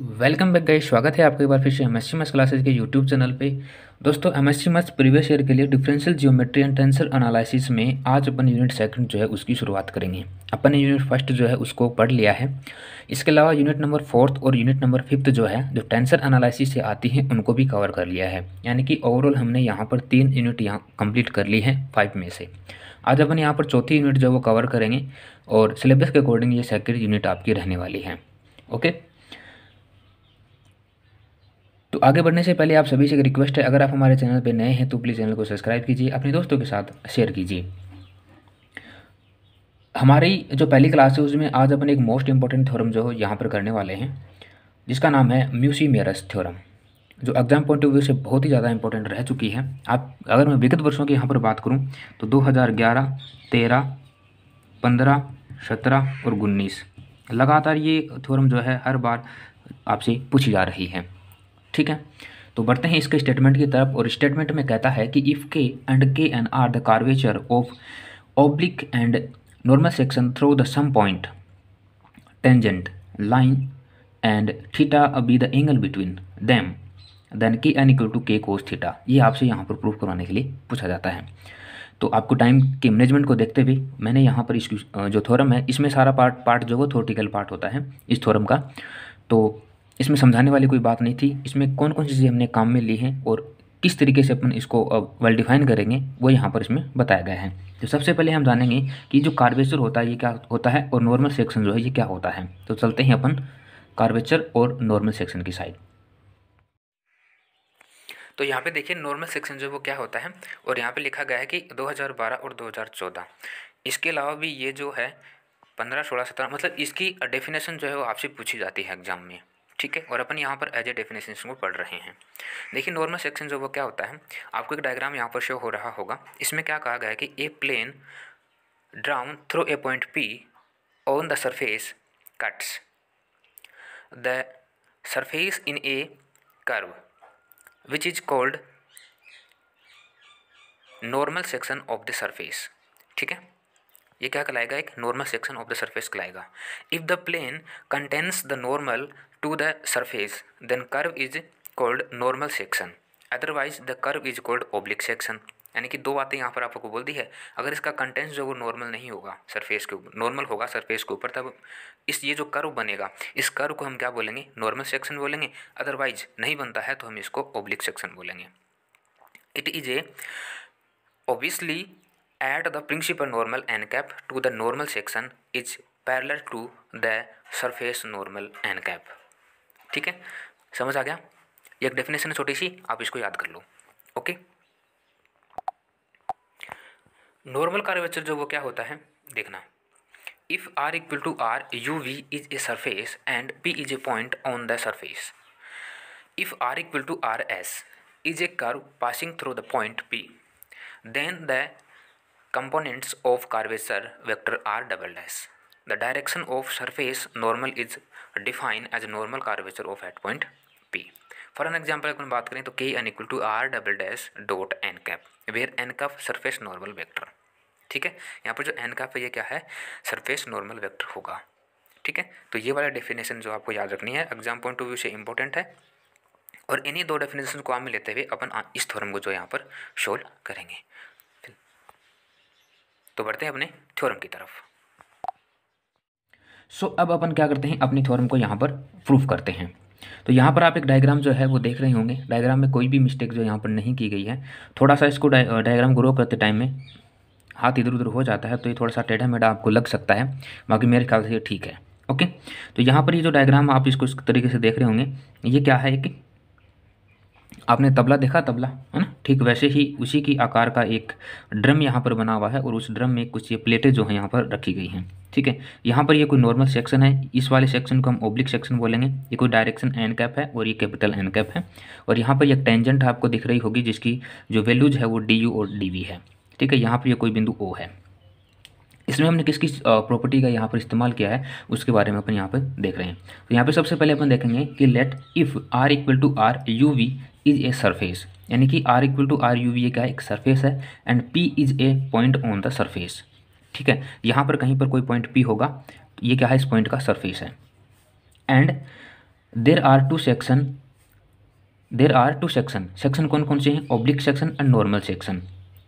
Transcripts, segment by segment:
Welcome back guys स्वागत है आपका एक बार फिर से एम एस मस क्लासेज के यूट्यूब चैनल पे दोस्तों एम एस मस प्रीवियस ईयर के लिए differential geometry and tensor analysis में आज अपन यूनिट सेकंड जो है उसकी शुरुआत करेंगे अपन ने यूनिट फर्स्ट जो है उसको पढ़ लिया है इसके अलावा यूनिट नंबर फोर्थ और यूनिट नंबर फिफ्थ जो है जो टेंसर एनालिसिस से आती हैं उनको भी कवर कर लिया है यानी कि ओवरऑल हमने यहाँ पर तीन यूनिट यहाँ कम्प्लीट कर ली है फाइव में से आज अपन यहाँ पर चौथी यूनिट जो है वो कवर करेंगे और सिलेबस के अकॉर्डिंग ये सेकेंड यूनिट आपकी रहने वाली है ओके तो आगे बढ़ने से पहले आप सभी से एक रिक्वेस्ट है अगर आप हमारे चैनल पर नए हैं तो प्लीज़ चैनल को सब्सक्राइब कीजिए अपने दोस्तों के साथ शेयर कीजिए हमारी जो पहली क्लास है उसमें आज अपन एक मोस्ट इम्पॉर्टेंट थ्योरम जो है यहाँ पर करने वाले हैं जिसका नाम है म्यूसी मेरस थ्योरम जो एग्जाम पॉइंट ऑफ व्यू से बहुत ही ज़्यादा इंपॉर्टेंट रह चुकी है आप अगर मैं विगत वर्षों की यहाँ पर बात करूँ तो 2011, 13, 15, 17 और उन्नीस लगातार ये थ्योरम जो है हर बार आपसे पूछी जा रही है ठीक है तो बढ़ते हैं इसके स्टेटमेंट की तरफ और स्टेटमेंट में कहता है कि if K and K N are the curvature of oblique and normal section through the same point tangent line and theta be the angle between them then K N equal to K cos theta ये आपसे यहाँ पर proof करवाने के लिए पूछा जाता है तो आपको टाइम के मैनेजमेंट को देखते हुए मैंने यहाँ पर इस जो थोरम है इसमें सारा पार्ट पार्ट जो वो थोटिकल पार्ट होता है इस थोरम का तो इसमें समझाने वाली कोई बात नहीं थी इसमें कौन कौन सी चीज़ें हमने काम में ली हैं और किस तरीके से अपन इसको वेल डिफाइन करेंगे वो यहाँ पर इसमें बताया गया है तो सबसे पहले हम जानेंगे कि जो कार्वेचर होता है ये क्या होता है और नॉर्मल सेक्शन जो है ये क्या होता है तो चलते हैं अपन कार्वेचर और नॉर्मल सेक्शन की साइड तो यहाँ पे देखिए नॉर्मल सेक्शन जो है वो क्या होता है और यहाँ पे लिखा गया है कि 2012 और 2014 इसके अलावा भी ये जो है पंद्रह सोलह सत्रह मतलब इसकी डेफिनेशन जो है वो आपसे पूछी जाती है एग्जाम में ठीक है और अपन यहाँ पर एज ए डेफिनेशन को पढ़ रहे हैं देखिए नॉर्मल सेक्शन जो वो क्या होता है आपको एक डायग्राम यहाँ पर शो हो रहा होगा इसमें क्या कहा गया है कि a plane drawn through a point P on the surface cuts the surface in a curve which is called normal section of the surface ठीक है ये क्या कहलाएगा एक normal section of the surface कहलाएगा if the plane contains the normal to the surface then curve is called normal section otherwise the curve is called oblique section यानी कि दो बातें यहाँ पर आपको बोल दी है अगर इसका कंटेंस जो वो नॉर्मल नहीं होगा सरफेस के ऊपर नॉर्मल होगा सरफेस के ऊपर तब इस ये जो कर्व बनेगा इस कर्व को हम क्या बोलेंगे नॉर्मल सेक्शन बोलेंगे अदरवाइज नहीं बनता है तो हम इसको ओब्लिक सेक्शन बोलेंगे it is a obviously At the principal normal n cap to the normal section is parallel to the surface normal n cap. ठीक है समझ आ गया एक डेफिनेशन है छोटी सी आप इसको याद कर लो ओके नॉर्मल कार्यवेचर जो वो क्या होता है देखना if R equal to R U V is a surface and P is a point on the surface if R equal to R S is a curve passing through the point P then the Components of curvature vector r double dash. The direction of surface normal is defined as normal curvature of at point P. For an example अगर बात करें तो K n equal to R double dash dot N cap where N cap surface normal vector ठीक है यहाँ पर जो N का है ये क्या है सरफेस नॉर्मल वेक्टर होगा ठीक है तो ये वाला डेफिनेशन जो आपको याद रखनी है एग्जाम पॉइंट ऑफ व्यू से इंपॉर्टेंट है और इन्हीं दो डेफिनेशन को आम लेते हुए अपन इस थ्योरम को जो यहाँ पर शोल करेंगे तो बढ़ते हैं अपने थ्योरम की तरफ सो so, अब अपन क्या करते हैं अपनी थ्योरम को यहाँ पर प्रूफ करते हैं तो यहाँ पर आप एक डायग्राम जो है वो देख रहे होंगे डायग्राम में कोई भी मिस्टेक जो यहाँ पर नहीं की गई है थोड़ा सा इसको डायग्राम ग्रो करते टाइम में हाथ इधर उधर हो जाता है तो ये थोड़ा सा टेढ़ा मेढ़ा आपको लग सकता है बाकी मेरे ख्याल से ये ठीक है ओके तो यहाँ पर ये जो डायग्राम आप इसको इस तरीके से देख रहे होंगे ये क्या है कि आपने तबला देखा तबला है ना ठीक वैसे ही उसी की आकार का एक ड्रम यहाँ पर बना हुआ है और उस ड्रम में कुछ ये प्लेटें जो हैं यहाँ पर रखी गई हैं ठीक है यहाँ पर ये कोई नॉर्मल सेक्शन है इस वाले सेक्शन को हम ओब्लिक सेक्शन बोलेंगे ये कोई डायरेक्शन एन कैप है और ये कैपिटल एन कैप है और यहाँ पर एक टेंजेंट आपको दिख रही होगी जिसकी जो वैल्यूज है वो डी यू और डी वी है ठीक है यहाँ पर ये कोई बिंदु ओ है इसमें हमने किस किस प्रॉपर्टी का यहाँ पर इस्तेमाल किया है उसके बारे में अपन यहाँ पर देख रहे हैं तो यहाँ पर सबसे पहले अपन देखेंगे कि let if R equal to R U V is a surface यानी कि R equal to R U V क्या एक सरफेस है and P is a point on the surface ठीक है यहाँ पर कहीं पर कोई पॉइंट पी होगा ये क्या है इस पॉइंट का सरफेस है and there are two section there are two section section कौन कौन से हैं oblique section and normal section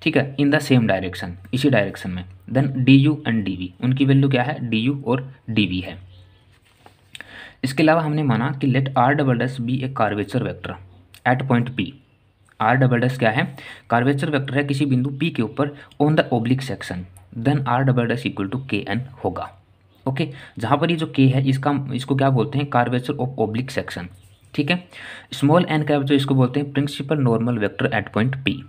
ठीक है इन द सेम डायरेक्शन इसी डायरेक्शन में then D U and D V उनकी वैल्यू क्या है डी यू और डी वी है इसके अलावा हमने माना कि let R double dash be a curvature vector at point P R double dash क्या है कार्वेचर वैक्टर है किसी बिंदु पी के ऊपर on the oblique section then R double dash equal to K N होगा ओके जहाँ पर ये जो के है इसका इसको क्या बोलते हैं कार्वेचर ऑफ ओब्लिक सेक्शन ठीक है स्मॉल एन कैप जो इसको बोलते हैं principal normal vector at point P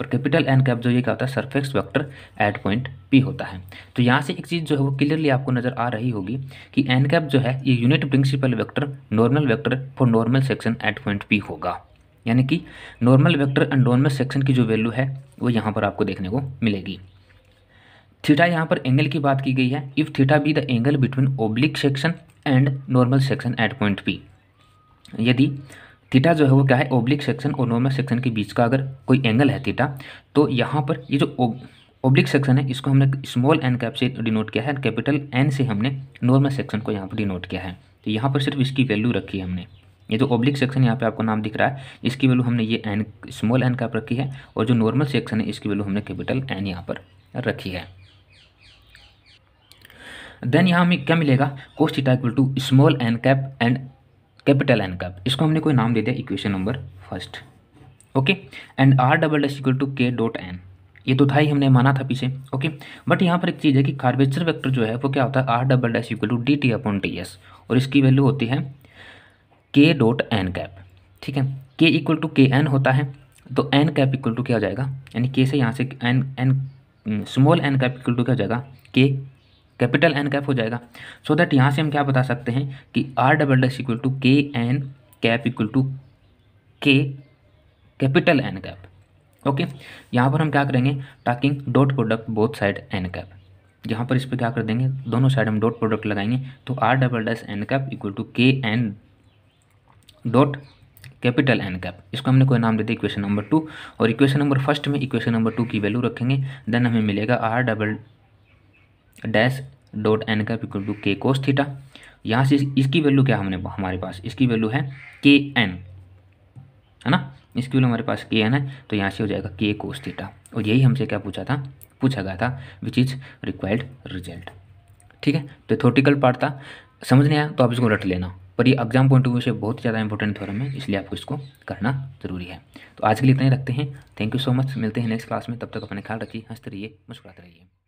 और कैपिटल एन कैप जो ये क्या होता है surface vector at point P होता है तो यहाँ से एक चीज़ जो है वो क्लियरली आपको नजर आ रही होगी कि एन कैप जो है ये unit principal vector normal vector for normal section at point P होगा यानी कि normal vector and normal section की जो वैल्यू है वो यहाँ पर आपको देखने को मिलेगी थीटा यहाँ पर एंगल की बात की गई है if theta be the angle between oblique section and normal section at point P यदि थीटा जो है वो क्या है ओब्लिक सेक्शन और नॉर्मल सेक्शन के बीच का अगर कोई एंगल है थीटा तो यहाँ पर ये जो ओब्लिक सेक्शन है इसको हमने स्मॉल एन कैप से डिनोट किया है कैपिटल एन से हमने नॉर्मल सेक्शन को यहाँ पर डिनोट किया है तो यहाँ पर सिर्फ इसकी वैल्यू रखी है हमने ये जो ओब्लिक सेक्शन यहाँ पे आपको नाम दिख रहा है इसकी वैल्यू हमने ये एन स्मॉल एन कैप रखी है और जो नॉर्मल सेक्शन है इसकी वैल्यू हमने कैपिटल एन यहाँ पर रखी है देन यहाँ हमें क्या मिलेगा cos theta equal to small N cap and capital N cap इसको हमने कोई नाम दे दिया equation number first okay and R double dash equal to K dot N ये तो था ही हमने माना था पीछे ओके बट यहाँ पर एक चीज़ है कि कार्बेचर वेक्टर जो है वो क्या होता है R double dash equal to D T upon T S और इसकी वैल्यू होती है के डॉट एन कैप ठीक है के इक्वल टू के एन होता है तो एन कैप इक्वल टू क्या हो जाएगा यानी के से यहाँ से N N small N cap equal to क्या हो जाएगा के कैपिटल एन कैप हो जाएगा सो दैट यहाँ से हम क्या बता सकते हैं कि R double dash equal to K N cap equal to K capital N cap okay यहाँ पर हम क्या करेंगे taking dot product both side N cap यहाँ पर इस पर क्या कर देंगे दोनों साइड हम डॉट प्रोडक्ट लगाएंगे तो R double dash N cap equal to K N dot capital N cap इसको हमने कोई नाम दे दिया इक्वेशन नंबर टू और इक्वेशन नंबर फर्स्ट में इक्वेशन नंबर टू की वैल्यू रखेंगे देन हमें मिलेगा R double dash dot N का equal to K cos theta यहाँ से इसकी वैल्यू क्या हमने हमारे पास इसकी वैल्यू है के एन है ना इसकी वैल्यू हमारे पास के एन है तो यहाँ से हो जाएगा के कोस थीटा और यही हमसे क्या पूछा था पूछा गया था विच इज़ रिक्वायर्ड रिजल्ट ठीक है तो थोटिकल पार्ट था समझ नहीं आया तो आप इसको रट लेना पर ये एग्जाम पॉइंट ऑफ व्यू से बहुत ज़्यादा इंपॉर्टेंट थ्योरम है इसलिए आपको इसको करना जरूरी है तो आज के लिए इतना ही रखते हैं थैंक यू सो मच मिलते हैं नेक्स्ट क्लास में तब तक अपने ख्याल रखिए हंसते रहिए मुस्कुराते रहिए